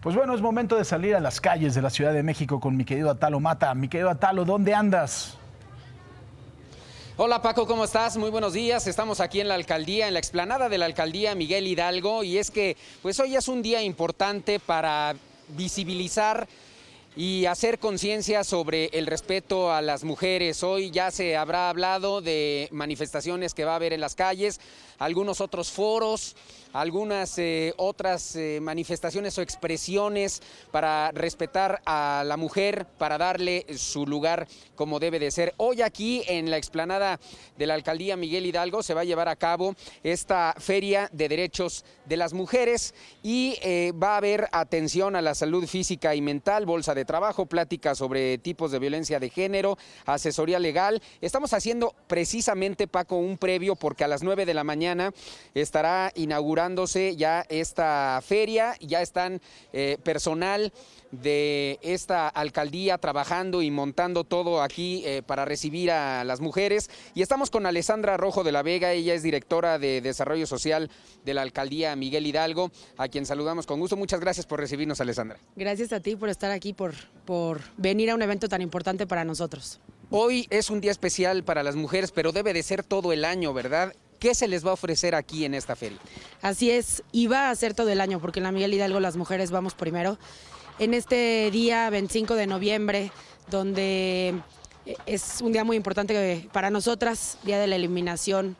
Pues bueno, es momento de salir a las calles de la Ciudad de México con mi querido Atalo Mata. Mi querido Atalo, ¿dónde andas? Hola Paco, ¿cómo estás? Muy buenos días. Estamos aquí en la alcaldía, en la explanada de la alcaldía Miguel Hidalgo y es que pues hoy es un día importante para visibilizar y hacer conciencia sobre el respeto a las mujeres. Hoy ya se habrá hablado de manifestaciones que va a haber en las calles, algunos otros foros, algunas eh, otras eh, manifestaciones o expresiones para respetar a la mujer, para darle su lugar como debe de ser. Hoy aquí en la explanada de la alcaldía Miguel Hidalgo se va a llevar a cabo esta feria de derechos de las mujeres y eh, va a haber atención a la salud física y mental, bolsa de trabajo, pláticas sobre tipos de violencia de género, asesoría legal. Estamos haciendo precisamente, Paco, un previo porque a las 9 de la mañana estará inaugurándose ya esta feria, ya están eh, personal de esta alcaldía trabajando y montando todo aquí eh, para recibir a las mujeres. Y estamos con Alessandra Rojo de la Vega, ella es directora de Desarrollo Social de la alcaldía Miguel Hidalgo, a quien saludamos con gusto. Muchas gracias por recibirnos, Alessandra. Gracias a ti por estar aquí, por, por venir a un evento tan importante para nosotros. Hoy es un día especial para las mujeres, pero debe de ser todo el año, ¿verdad? ¿Qué se les va a ofrecer aquí en esta feria? Así es, y va a ser todo el año, porque en la Miguel Hidalgo las mujeres vamos primero. En este día 25 de noviembre, donde eh, es un día muy importante para nosotras, Día de la Eliminación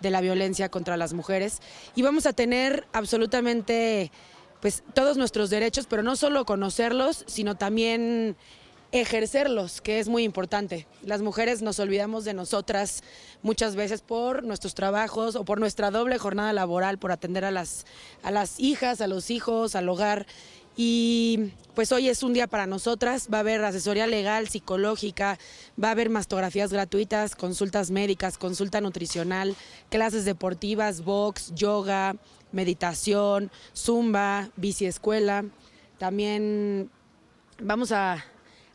de la Violencia contra las Mujeres, y vamos a tener absolutamente pues, todos nuestros derechos, pero no solo conocerlos, sino también ejercerlos, que es muy importante. Las mujeres nos olvidamos de nosotras muchas veces por nuestros trabajos o por nuestra doble jornada laboral, por atender a las, las hijas, a los hijos, al hogar. Y pues hoy es un día para nosotras, va a haber asesoría legal, psicológica, va a haber mastografías gratuitas, consultas médicas, consulta nutricional, clases deportivas, box, yoga, meditación, zumba, bici escuela. También vamos a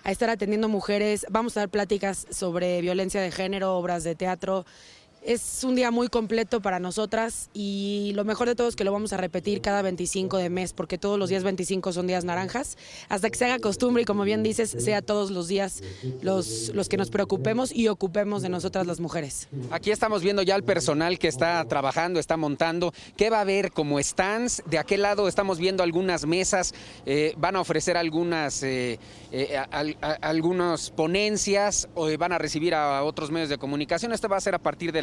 a estar atendiendo mujeres. Vamos a dar pláticas sobre violencia de género, obras de teatro. Es un día muy completo para nosotras y lo mejor de todo es que lo vamos a repetir cada 25 de mes, porque todos los días 25 son días naranjas, hasta que se haga costumbre y como bien dices, sea todos los días los, los que nos preocupemos y ocupemos de nosotras las mujeres. Aquí estamos viendo ya el personal que está trabajando, está montando. ¿Qué va a haber como stands? De aquel lado estamos viendo algunas mesas, eh, van a ofrecer eh, eh, algunas, ponencias, o van a recibir a otros medios de comunicación. Esto va a ser a partir de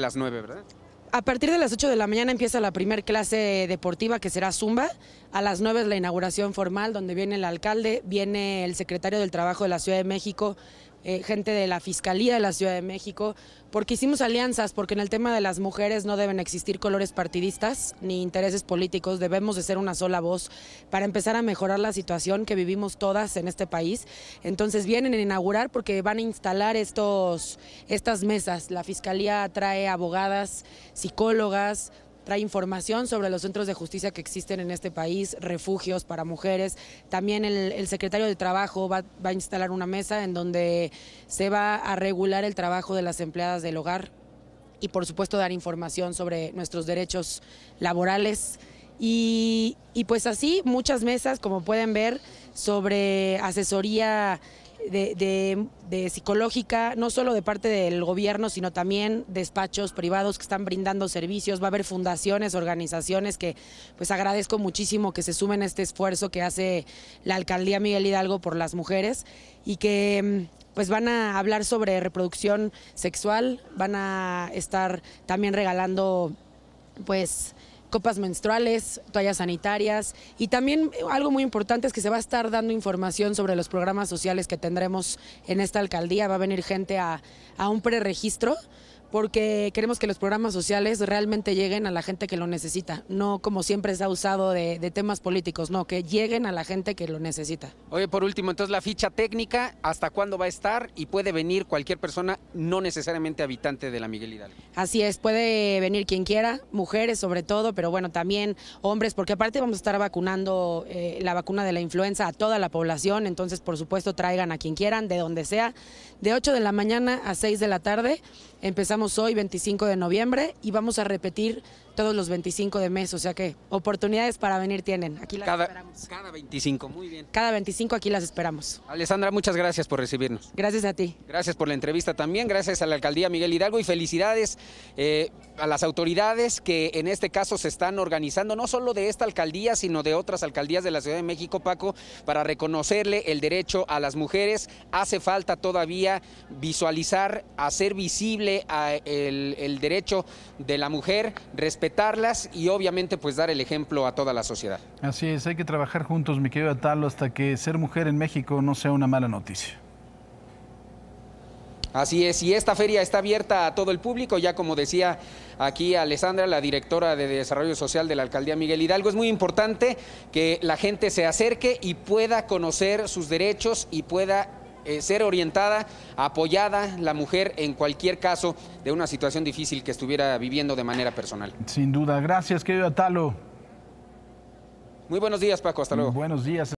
a partir de las 8 de la mañana empieza la primer clase deportiva que será Zumba. A las 9 es la inauguración formal donde viene el alcalde, viene el secretario del Trabajo de la Ciudad de México eh, gente de la Fiscalía de la Ciudad de México, porque hicimos alianzas, porque en el tema de las mujeres no deben existir colores partidistas ni intereses políticos, debemos de ser una sola voz para empezar a mejorar la situación que vivimos todas en este país. Entonces vienen a inaugurar porque van a instalar estos, estas mesas. La Fiscalía trae abogadas, psicólogas, trae información sobre los centros de justicia que existen en este país, refugios para mujeres. También el, secretario de Trabajo va, a instalar una mesa en donde se va a regular el trabajo de las empleadas del hogar y por supuesto dar información sobre nuestros derechos laborales. Y, y, pues así, muchas mesas, como pueden ver, sobre asesoría de, psicológica, no solo de parte del gobierno, sino también despachos privados que están brindando servicios, va a haber fundaciones, organizaciones que pues agradezco muchísimo que se sumen a este esfuerzo que hace la alcaldía Miguel Hidalgo por las mujeres y que pues van a hablar sobre reproducción sexual, van a estar también regalando pues copas menstruales, toallas sanitarias y también algo muy importante es que se va a estar dando información sobre los programas sociales que tendremos en esta alcaldía. Va a venir gente a, a un preregistro porque queremos que los programas sociales realmente lleguen a la gente que lo necesita, no como siempre se ha usado de, temas políticos, no, que lleguen a la gente que lo necesita. Oye, por último, entonces la ficha técnica, ¿hasta cuándo va a estar? Y puede venir cualquier persona, no necesariamente habitante de la Miguel Hidalgo. Así es, puede venir quien quiera, mujeres sobre todo, pero bueno, también hombres, porque aparte vamos a estar vacunando eh, la vacuna de la influenza a toda la población, entonces por supuesto traigan a quien quieran, de donde sea, de 8 de la mañana a 6 de la tarde empezamos hoy 25 de noviembre y vamos a repetir todos los 25 de mes, o sea que oportunidades para venir tienen. Aquí las cada, 25, muy bien. Cada 25 aquí las esperamos. Alessandra, muchas gracias por recibirnos. Gracias a ti. Gracias por la entrevista también, gracias a la alcaldía Miguel Hidalgo y felicidades eh, a las autoridades que en este caso se están organizando, no solo de esta alcaldía, sino de otras alcaldías de la Ciudad de México, Paco, para reconocerle el derecho a las mujeres. Hace falta todavía visualizar, hacer visible a el, derecho de la mujer, respetarlas y obviamente pues dar el ejemplo a toda la sociedad. Así es, hay que trabajar juntos, mi querido Atalo, hasta que ser mujer en México no sea una mala noticia. Así es, y esta feria está abierta a todo el público, ya como decía aquí Alessandra, la directora de Desarrollo Social de la Alcaldía Miguel Hidalgo. Es muy importante que la gente se acerque y pueda conocer sus derechos y pueda eh, ser orientada, apoyada la mujer en cualquier caso de una situación difícil que estuviera viviendo de manera personal. Sin duda, gracias querido Atalo. Muy buenos días Paco, hasta luego. Buenos días.